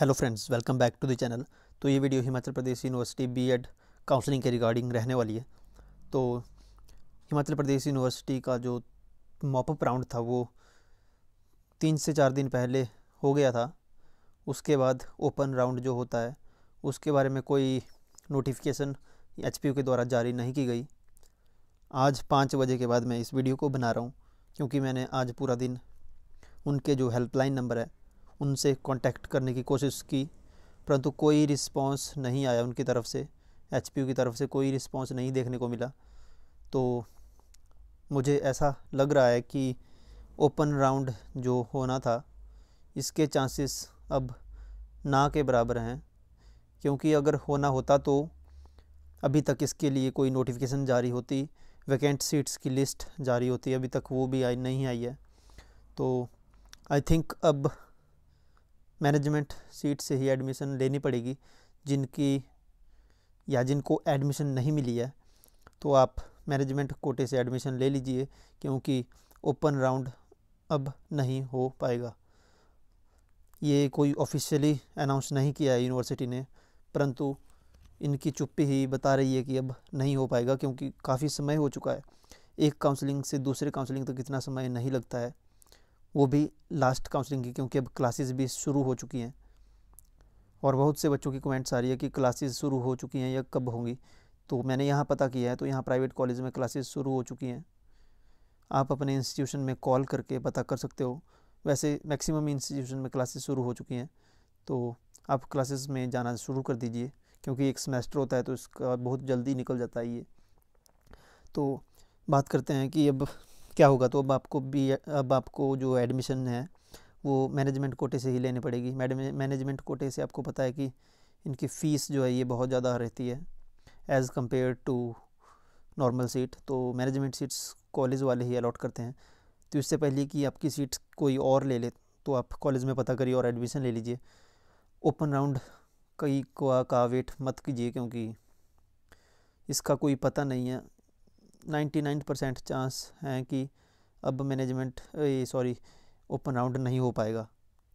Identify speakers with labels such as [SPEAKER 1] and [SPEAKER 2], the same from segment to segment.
[SPEAKER 1] hello friends welcome back to the channel तो ये video Himachal Pradesh university BEd counselling के regarding रहने वाली है तो हिमाचल प्रदेश यूनिवर्सिटी का जो मॉपअप राउंड था वो तीन से चार दिन पहले हो गया था उसके बाद ओपन राउंड जो होता है उसके बारे में कोई नोटिफिकेशन एच के द्वारा जारी नहीं की गई आज पाँच बजे के बाद मैं इस वीडियो को बना रहा हूँ क्योंकि मैंने आज पूरा दिन उनके जो हेल्पलाइन नंबर है उनसे कांटेक्ट करने की कोशिश की परंतु कोई रिस्पांस नहीं आया उनकी तरफ से एच की तरफ से कोई रिस्पांस नहीं देखने को मिला तो मुझे ऐसा लग रहा है कि ओपन राउंड जो होना था इसके चांसेस अब ना के बराबर हैं क्योंकि अगर होना होता तो अभी तक इसके लिए कोई नोटिफिकेशन जारी होती वैकेंट सीट्स की लिस्ट जारी होती अभी तक वो भी आई नहीं आई है तो आई थिंक अब मैनेजमेंट सीट से ही एडमिशन लेनी पड़ेगी जिनकी या जिनको एडमिशन नहीं मिली है तो आप मैनेजमेंट कोटे से एडमिशन ले लीजिए क्योंकि ओपन राउंड अब नहीं हो पाएगा ये कोई ऑफिशियली अनाउंस नहीं किया है यूनिवर्सिटी ने परंतु इनकी चुप्पी ही बता रही है कि अब नहीं हो पाएगा क्योंकि काफ़ी समय हो चुका है एक काउंसलिंग से दूसरे काउंसलिंग तक तो इतना समय नहीं लगता है वो भी लास्ट काउंसलिंग की क्योंकि अब क्लासेस भी शुरू हो चुकी हैं और बहुत से बच्चों की कमेंट्स आ रही है कि क्लासेस शुरू हो चुकी हैं या कब होंगी तो मैंने यहाँ पता किया है तो यहाँ प्राइवेट कॉलेज में क्लासेस शुरू हो चुकी हैं आप अपने इंस्टीट्यूशन में कॉल करके पता कर सकते हो वैसे मैक्सिमम इंस्टीट्यूशन में क्लासेस शुरू हो चुकी हैं तो आप क्लासेस में जाना शुरू कर दीजिए क्योंकि एक सेमेस्टर होता है तो इसका बहुत जल्दी निकल जाता है ये तो बात करते हैं कि अब क्या होगा तो अब आपको बी अब आपको जो एडमिशन है वो मैनेजमेंट कोटे से ही लेनी पड़ेगी मैनेजमेंट कोटे से आपको पता है कि इनकी फ़ीस जो है ये बहुत ज़्यादा रहती है as compare to normal seat तो मैनेजमेंट सीट्स कॉलेज वाले ही अलॉट करते हैं तो इससे पहले कि आपकी सीट कोई और ले ले तो आप कॉलेज में पता करिए और एडमिशन ले लीजिए ओपन राउंड कई का वेट मत कीजिए क्योंकि इसका कोई पता नहीं है 99 परसेंट चांस हैं कि अब मैनेजमेंट सॉरी ओपन राउंड नहीं हो पाएगा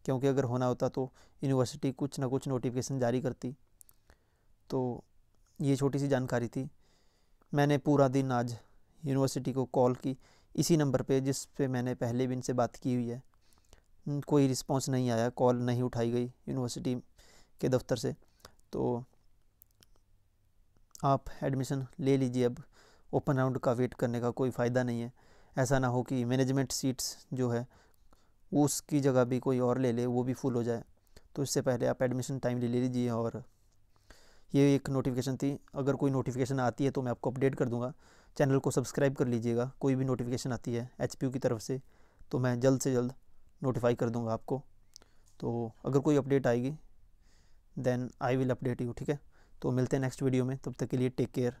[SPEAKER 1] क्योंकि अगर होना होता तो यूनिवर्सिटी कुछ ना कुछ नोटिफिकेशन जारी करती तो ये छोटी सी जानकारी थी मैंने पूरा दिन आज यूनिवर्सिटी को कॉल की इसी नंबर पे जिस पे मैंने पहले भी इनसे बात की हुई है कोई रिस्पांस नहीं आया कॉल नहीं उठाई गई यूनिवर्सिटी के दफ्तर से तो आप एडमिशन ले लीजिए अब ओपन राउंड का वेट करने का कोई फ़ायदा नहीं है ऐसा ना हो कि मैनेजमेंट सीट्स जो है उसकी जगह भी कोई और ले ले वो भी फुल हो जाए तो इससे पहले आप एडमिशन टाइम ले लीजिए और ये एक नोटिफिकेशन थी अगर कोई नोटिफिकेशन आती है तो मैं आपको अपडेट कर दूंगा चैनल को सब्सक्राइब कर लीजिएगा कोई भी नोटिफिकेशन आती है एच की तरफ से तो मैं जल्द से जल्द नोटिफाई कर दूँगा आपको तो अगर कोई अपडेट आएगी then I will update you ठीक है तो मिलते हैं नेक्स्ट वीडियो में तब तक के लिए टेक केयर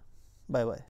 [SPEAKER 1] बाय बाय